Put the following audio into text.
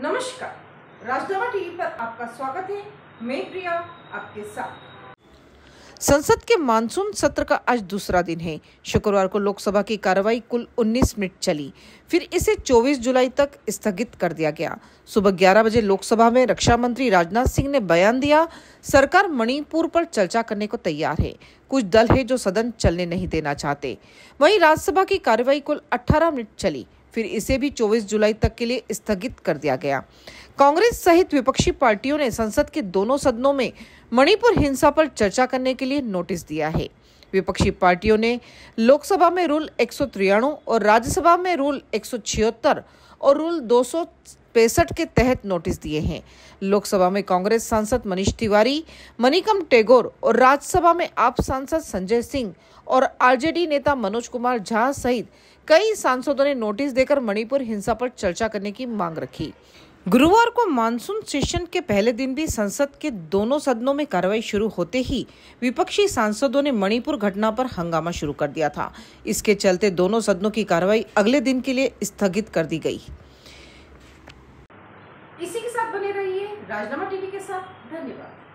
नमस्कार राजधवा टीवी पर आपका स्वागत है मैं प्रिया आपके साथ संसद के मानसून सत्र का आज दूसरा दिन है शुक्रवार को लोकसभा की कार्रवाई कुल 19 मिनट चली फिर इसे 24 जुलाई तक स्थगित कर दिया गया सुबह 11 बजे लोकसभा में रक्षा मंत्री राजनाथ सिंह ने बयान दिया सरकार मणिपुर पर चर्चा करने को तैयार है कुछ दल है जो सदन चलने नहीं देना चाहते वहीं राज्यसभा की कार्यवाही कुल अठारह मिनट चली फिर इसे भी 24 जुलाई तक के लिए स्थगित कर दिया गया कांग्रेस सहित विपक्षी पार्टियों ने संसद के दोनों सदनों में मणिपुर हिंसा पर चर्चा करने के लिए नोटिस दिया है विपक्षी पार्टियों ने लोकसभा में रूल एक और राज्यसभा में रूल एक और रूल दो पैंसठ के तहत नोटिस दिए हैं लोकसभा में कांग्रेस सांसद मनीष तिवारी मनीकम टेगोर और राज्यसभा में आप सांसद संजय सिंह और आरजेडी नेता मनोज कुमार झा सहित कई सांसदों ने नोटिस देकर मणिपुर हिंसा पर चर्चा करने की मांग रखी गुरुवार को मानसून सेशन के पहले दिन भी संसद के दोनों सदनों में कार्रवाई शुरू होते ही विपक्षी सांसदों ने मणिपुर घटना पर हंगामा शुरू कर दिया था इसके चलते दोनों सदनों की कार्रवाई अगले दिन के लिए स्थगित कर दी गई इसी के साथ बने रहिए राजनामा टीवी के साथ धन्यवाद